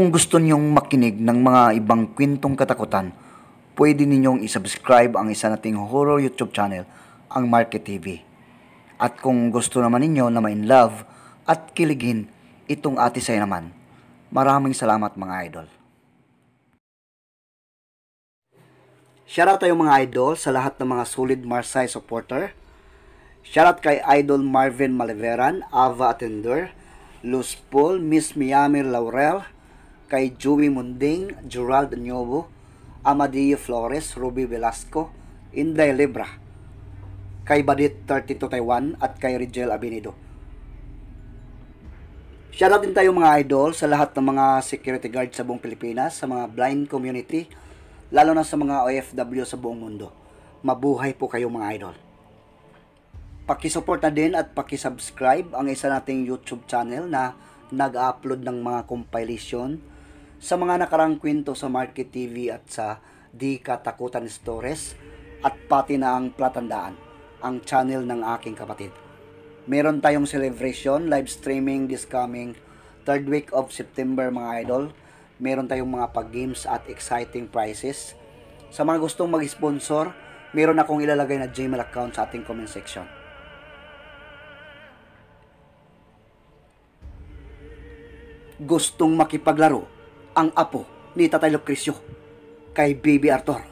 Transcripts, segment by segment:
Kung gusto niyong makinig ng mga ibang kwentong katakutan, pwede ninyong isubscribe ang isa nating horror YouTube channel, ang Market TV. At kung gusto naman ninyo na main love at kiligin itong ate say naman, maraming salamat mga idol. Shoutout tayo mga idol sa lahat ng mga solid Marsai supporter. Shoutout kay Idol Marvin Maliveran, Ava Atender, Luz Paul, Miss Miami Laurel, kay Joey Munding, Gerald Nyobo, Amadeo Flores, Ruby Velasco, Inday Libra, kay Badit 32 Taiwan at kay Rigel Abinido. Shoutout din tayo mga idol sa lahat ng mga security guard sa buong Pilipinas, sa mga blind community, lalo na sa mga OFW sa buong mundo. Mabuhay po kayo mga idol. Pakisuporta din at pakisubscribe ang isa nating YouTube channel na nag-upload ng mga compilation sa mga nakarang kwento sa Market TV at sa Di Katakutan Stories at pati na ang Platandaan, ang channel ng aking kapatid. Meron tayong celebration, live streaming this coming third week of September mga idol. Meron tayong mga pag-games at exciting prizes. Sa mga gustong mag-sponsor, meron akong ilalagay na Gmail account sa ating comment section. Gustong makipaglaro ang apo ni Tatay Lucrecio kay Baby Arthur.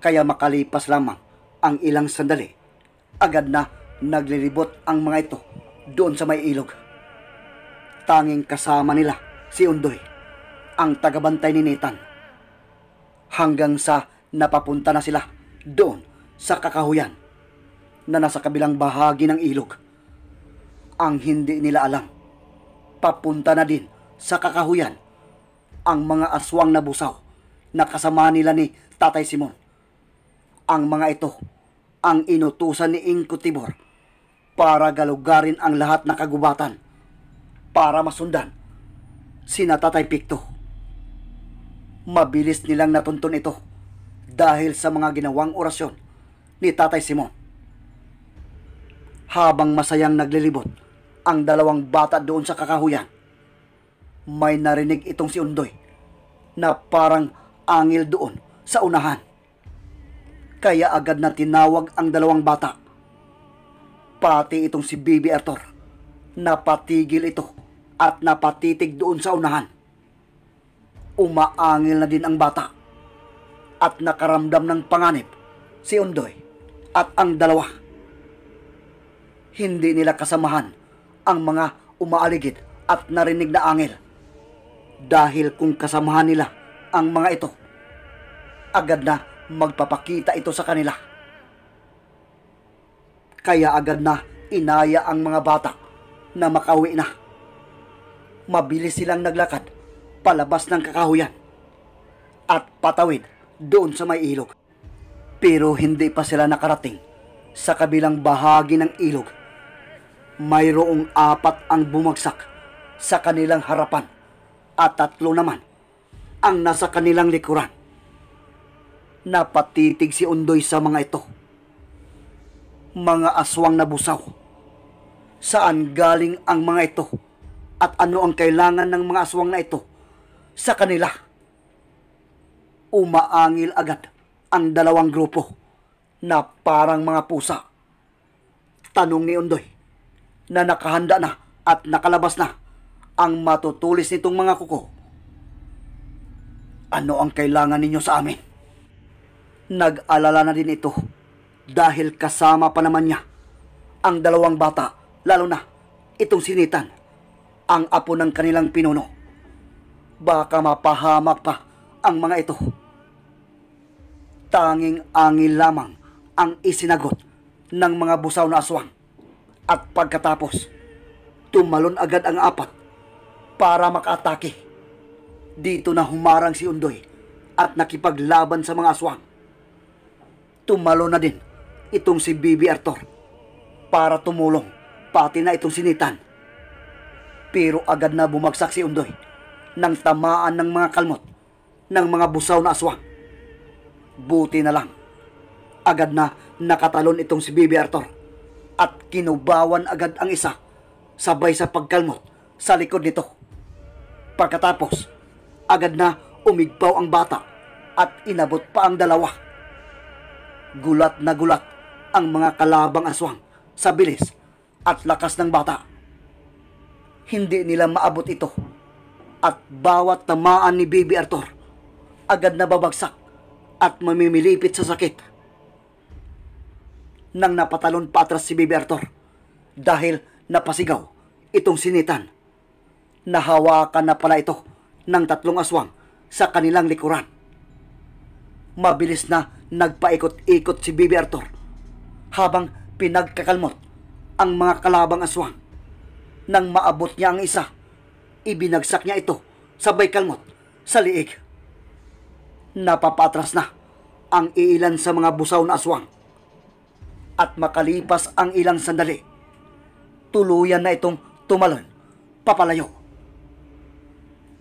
Kaya makalipas lamang ang ilang sandali, agad na naglilibot ang mga ito doon sa may ilog. Tanging kasama nila si Undoy, ang tagabantay ni Nathan. Hanggang sa napapunta na sila doon sa kakahuyan na nasa kabilang bahagi ng ilog. Ang hindi nila alam, papunta na din sa kakahuyan ang mga aswang na busaw na kasama nila ni Tatay Simon. Ang mga ito ang inutusan ni Inko Tibor para galugarin ang lahat na kagubatan para masundan si Tatay Pikto. Mabilis nilang natuntun ito dahil sa mga ginawang orasyon ni Tatay Simon. Habang masayang naglilibot ang dalawang bata doon sa kakahuyan, may narinig itong si Undoy na parang angil doon sa unahan. Kaya agad na tinawag ang dalawang bata. Pati itong si Bibi Arthur. Napatigil ito at napatitig doon sa unahan. Umaangil na din ang bata at nakaramdam ng panganib si Undoy at ang dalawa. Hindi nila kasamahan ang mga umaaligid at narinig na angil dahil kung kasamahan nila ang mga ito, agad na magpapakita ito sa kanila. Kaya agad na inaya ang mga bata na makauwi na. Mabilis silang naglakad palabas ng kakahuyan at patawid doon sa may ilog. Pero hindi pa sila nakarating sa kabilang bahagi ng ilog. Mayroong apat ang bumagsak sa kanilang harapan at tatlo naman ang nasa kanilang likuran. Napatitig si Undoy sa mga ito. Mga aswang na busaw. Saan galing ang mga ito? At ano ang kailangan ng mga aswang na ito sa kanila? Umaangil agad ang dalawang grupo na parang mga pusa. Tanong ni Undoy na nakahanda na at nakalabas na ang matutulis nitong mga kuko. Ano ang kailangan ninyo sa amin? Nag-alala na din ito dahil kasama pa naman niya ang dalawang bata, lalo na itong sinitan, ang apo ng kanilang pinuno. Baka mapahamak pa ang mga ito. Tanging angil lamang ang isinagot ng mga busaw na aswang. At pagkatapos, tumalon agad ang apat para makaatake. Dito na humarang si Undoy at nakipaglaban sa mga aswang. Tumalo na din itong si Bibi Arthur para tumulong pati na itong sinitan. Pero agad na bumagsak si Undoy nang tamaan ng mga kalmot ng mga busaw na aswang. Buti na lang. Agad na nakatalon itong si Bibi Arthur at kinubawan agad ang isa sabay sa pagkalmot sa likod nito. Pagkatapos, agad na umigpaw ang bata at inabot pa ang dalawa. Gulat na gulat ang mga kalabang aswang sa bilis at lakas ng bata. Hindi nila maabot ito at bawat tamaan ni Baby Arthur agad na babagsak at mamimilipit sa sakit. Nang napatalon patras si Baby Arthur dahil napasigaw itong sinitan Nahawakan na pala ito ng tatlong aswang sa kanilang likuran. Mabilis na nagpaikot-ikot si Bibi Arthur habang pinagkakalmot ang mga kalabang aswang. Nang maabot niya ang isa, ibinagsak niya ito sabay kalmot sa liig. Napapatras na ang iilan sa mga busaw na aswang. At makalipas ang ilang sandali, tuluyan na itong tumalon papalayo.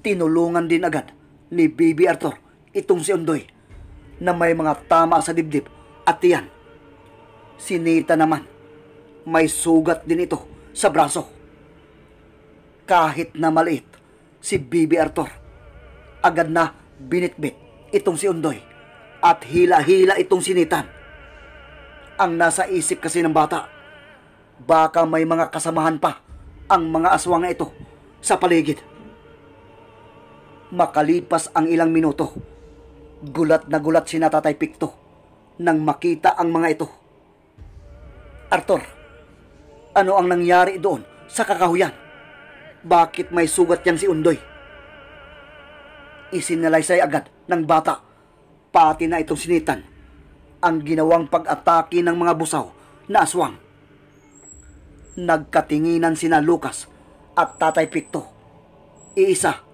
Tinulungan din agad ni Baby Arthur itong si Ondoy na may mga tama sa dibdib at tiyan. Si Nita naman, may sugat din ito sa braso. Kahit na maliit si Bibi Arthur, agad na binitbit itong si Ondoy at hila-hila itong sinitan. Ang nasa isip kasi ng bata, baka may mga kasamahan pa ang mga aswang ito sa paligid. Makalipas ang ilang minuto, gulat na gulat si Natatay Pikto nang makita ang mga ito. Arthur, ano ang nangyari doon sa kakahuyan? Bakit may sugat yan si Undoy? Isinalaysay agad ng bata, pati na itong sinitan, ang ginawang pag-atake ng mga busaw na aswang. Nagkatinginan sina Lucas at Tatay Pikto. Iisa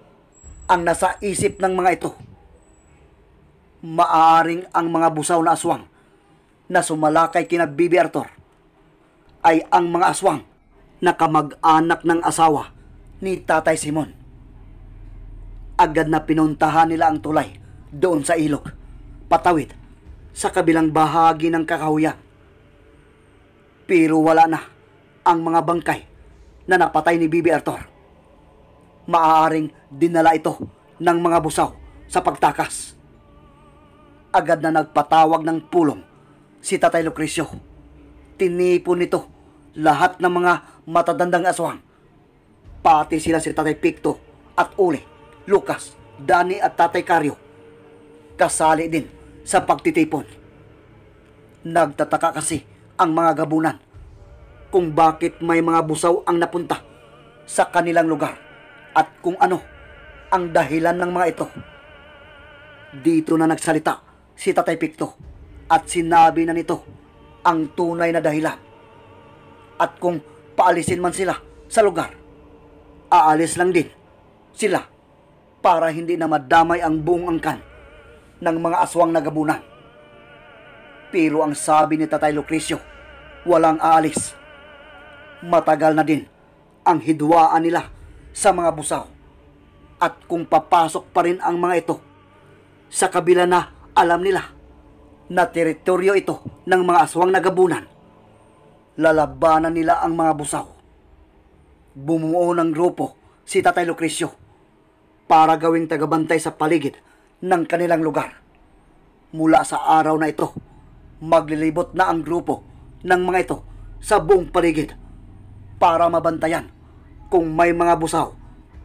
ang nasa isip ng mga ito. Maaring ang mga busaw na aswang na sumalakay kina Bibi Arthur ay ang mga aswang na kamag-anak ng asawa ni Tatay Simon. Agad na pinuntahan nila ang tulay doon sa ilog, patawid sa kabilang bahagi ng kakahuya. Pero wala na ang mga bangkay na napatay ni Bibi Arthur maaaring dinala ito ng mga busaw sa pagtakas. Agad na nagpatawag ng pulong si Tatay Lucrecio. Tinipon nito lahat ng mga matadandang aswang. Pati sila si Tatay Picto at Uli, Lucas, Dani at Tatay Karyo. Kasali din sa pagtitipon. Nagtataka kasi ang mga gabunan kung bakit may mga busaw ang napunta sa kanilang lugar at kung ano ang dahilan ng mga ito. Dito na nagsalita si Tatay Pikto at sinabi na nito ang tunay na dahilan. At kung paalisin man sila sa lugar, aalis lang din sila para hindi na madamay ang buong angkan ng mga aswang nagabunan. Pero ang sabi ni Tatay Lucrecio, walang aalis. Matagal na din ang hidwaan nila sa mga busaw at kung papasok pa rin ang mga ito sa kabila na alam nila na teritoryo ito ng mga aswang nagabunan. Lalabanan nila ang mga busaw. Bumuo ng grupo si Tatay Lucrecio para gawing tagabantay sa paligid ng kanilang lugar. Mula sa araw na ito, maglilibot na ang grupo ng mga ito sa buong paligid para mabantayan kung may mga busaw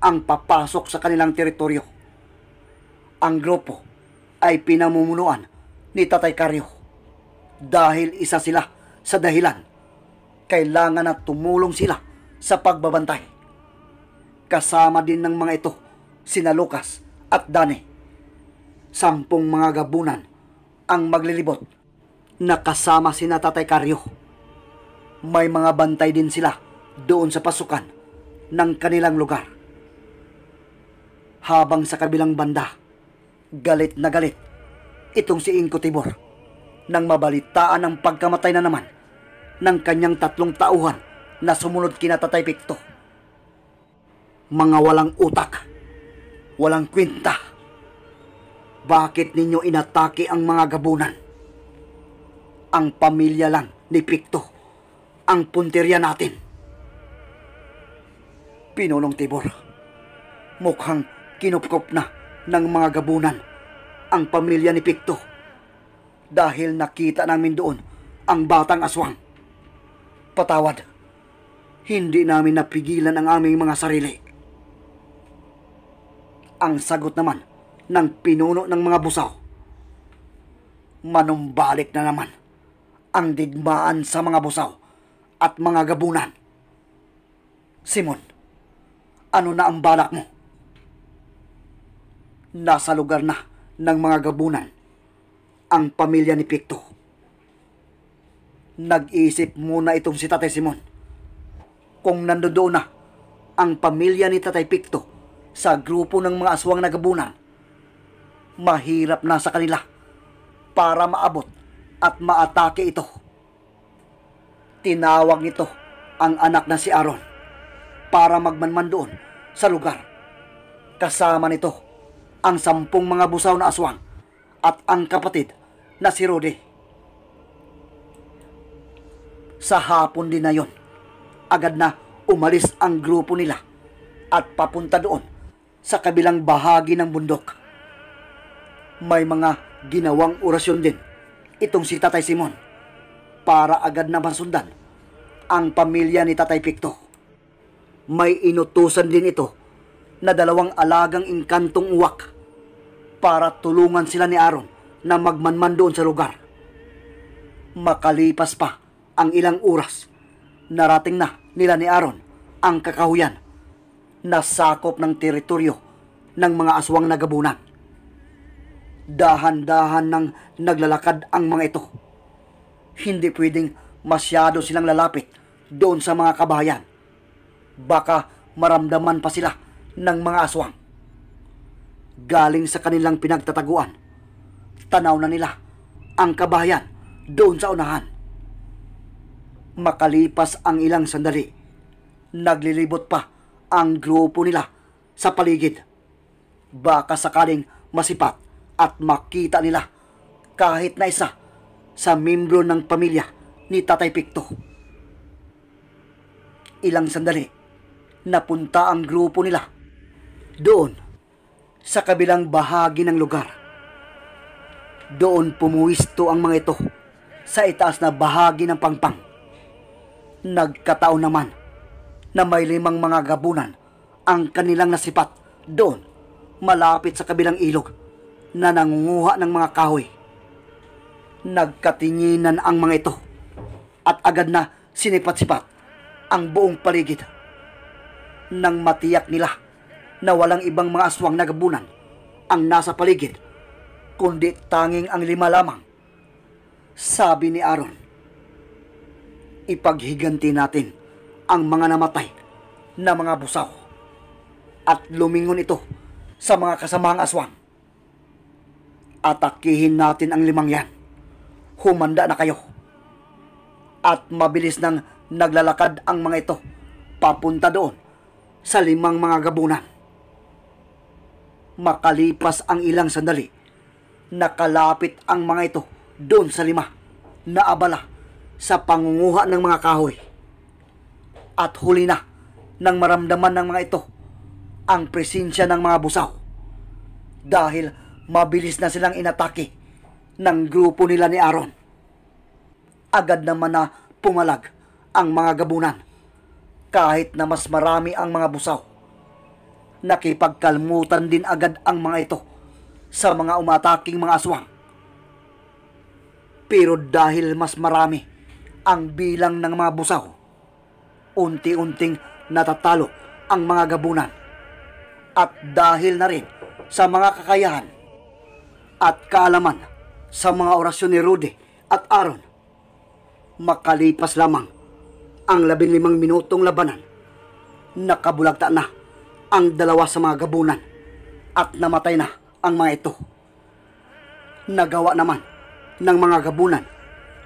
ang papasok sa kanilang teritoryo. Ang grupo ay pinamumunuan ni Tatay Karyo dahil isa sila sa dahilan. Kailangan na tumulong sila sa pagbabantay. Kasama din ng mga ito sina Lucas at Dani. Sampung mga gabunan ang maglilibot na kasama sina Tatay Karyo. May mga bantay din sila doon sa pasukan ng kanilang lugar. Habang sa kabilang banda, galit na galit itong si Inko Tibor nang mabalitaan ang pagkamatay na naman ng kanyang tatlong tauhan na sumunod kina Tatay Pikto. Mga walang utak, walang kwinta. Bakit ninyo inatake ang mga gabunan? Ang pamilya lang ni Pikto ang punteriya natin. Pinunong Tibor. Mukhang kinupkop na ng mga gabunan ang pamilya ni Pikto dahil nakita namin doon ang batang aswang. Patawad, hindi namin napigilan ang aming mga sarili. Ang sagot naman ng pinuno ng mga busaw, manumbalik na naman ang digmaan sa mga busaw at mga gabunan. Simon, ano na ang balak mo? Nasa lugar na ng mga gabunan ang pamilya ni Picto. Nag-iisip muna itong si Tatay Simon kung nandoon na ang pamilya ni Tatay Picto sa grupo ng mga aswang na gabunan. Mahirap na sa kanila para maabot at maatake ito. Tinawag ito ang anak na si Aaron para magmanman doon sa lugar. Kasama nito ang sampung mga busaw na aswang at ang kapatid na si Rudy. Sa hapon din na yon, agad na umalis ang grupo nila at papunta doon sa kabilang bahagi ng bundok. May mga ginawang orasyon din itong si Tatay Simon para agad na masundan ang pamilya ni Tatay Pikto may inutusan din ito na dalawang alagang inkantong uwak para tulungan sila ni Aaron na magmanman doon sa lugar. Makalipas pa ang ilang oras, narating na nila ni Aaron ang kakahuyan na sakop ng teritoryo ng mga aswang nagabunan. Dahan-dahan nang naglalakad ang mga ito. Hindi pwedeng masyado silang lalapit doon sa mga kabayan baka maramdaman pa sila ng mga aswang. Galing sa kanilang pinagtataguan, tanaw na nila ang kabahayan doon sa unahan. Makalipas ang ilang sandali, naglilibot pa ang grupo nila sa paligid. Baka sakaling masipat at makita nila kahit na isa sa membro ng pamilya ni Tatay Pikto. Ilang sandali, napunta ang grupo nila doon sa kabilang bahagi ng lugar. Doon pumuwisto ang mga ito sa itaas na bahagi ng pangpang. Nagkataon naman na may limang mga gabunan ang kanilang nasipat doon malapit sa kabilang ilog na nangunguha ng mga kahoy. Nagkatinginan ang mga ito at agad na sinipat-sipat ang buong paligid nang matiyak nila na walang ibang mga aswang nagabunan ang nasa paligid, kundi tanging ang lima lamang. Sabi ni Aaron, ipaghiganti natin ang mga namatay na mga busaw at lumingon ito sa mga kasamang aswang. Atakihin natin ang limang yan. Humanda na kayo. At mabilis nang naglalakad ang mga ito papunta doon sa limang mga gabunan. Makalipas ang ilang sandali, nakalapit ang mga ito doon sa lima na abala sa pangunguha ng mga kahoy. At huli na nang maramdaman ng mga ito ang presensya ng mga busaw dahil mabilis na silang inatake ng grupo nila ni Aaron. Agad naman na pumalag ang mga gabunan kahit na mas marami ang mga busaw. Nakipagkalmutan din agad ang mga ito sa mga umataking mga aswang. Pero dahil mas marami ang bilang ng mga busaw, unti-unting natatalo ang mga gabunan. At dahil na rin sa mga kakayahan at kaalaman sa mga orasyon ni Rudy at Aaron, makalipas lamang ang labinlimang minutong labanan. Nakabulagta na ang dalawa sa mga gabunan at namatay na ang mga ito. Nagawa naman ng mga gabunan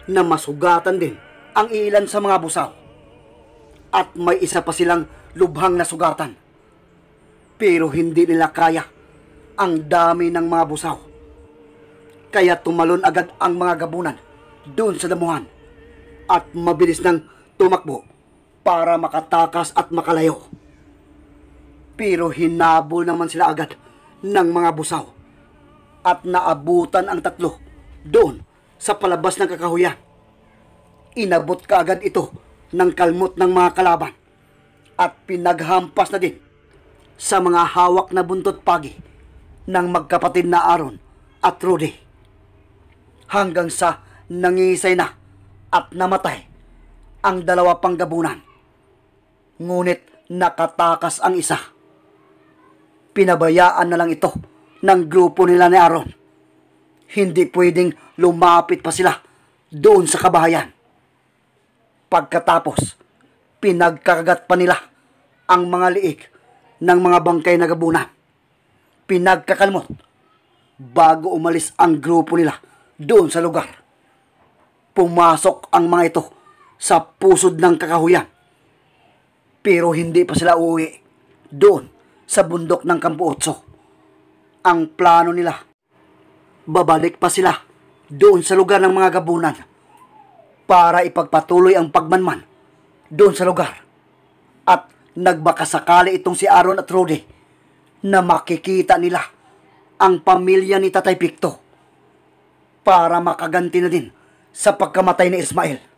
na masugatan din ang ilan sa mga busaw. At may isa pa silang lubhang nasugatan. Pero hindi nila kaya ang dami ng mga busaw. Kaya tumalon agad ang mga gabunan doon sa damuhan at mabilis nang tumakbo para makatakas at makalayo. Pero hinabol naman sila agad ng mga busaw at naabutan ang tatlo doon sa palabas ng kakahuyan. Inabot kaagad ito ng kalmot ng mga kalaban at pinaghampas na din sa mga hawak na buntot pagi ng magkapatid na Aaron at Rudy hanggang sa nangisay na at namatay ang dalawa pang gabunan. Ngunit nakatakas ang isa. Pinabayaan na lang ito ng grupo nila ni Aaron. Hindi pwedeng lumapit pa sila doon sa kabahayan. Pagkatapos, pinagkakagat pa nila ang mga liig ng mga bangkay na gabunan. Pinagkakalmot bago umalis ang grupo nila doon sa lugar. Pumasok ang mga ito sa pusod ng kakahuyan. Pero hindi pa sila uuwi doon sa bundok ng Kampuotso. Ang plano nila, babalik pa sila doon sa lugar ng mga gabunan para ipagpatuloy ang pagmanman doon sa lugar. At nagbakasakali itong si Aaron at Rudy na makikita nila ang pamilya ni Tatay Picto para makaganti na din sa pagkamatay ni Ismael.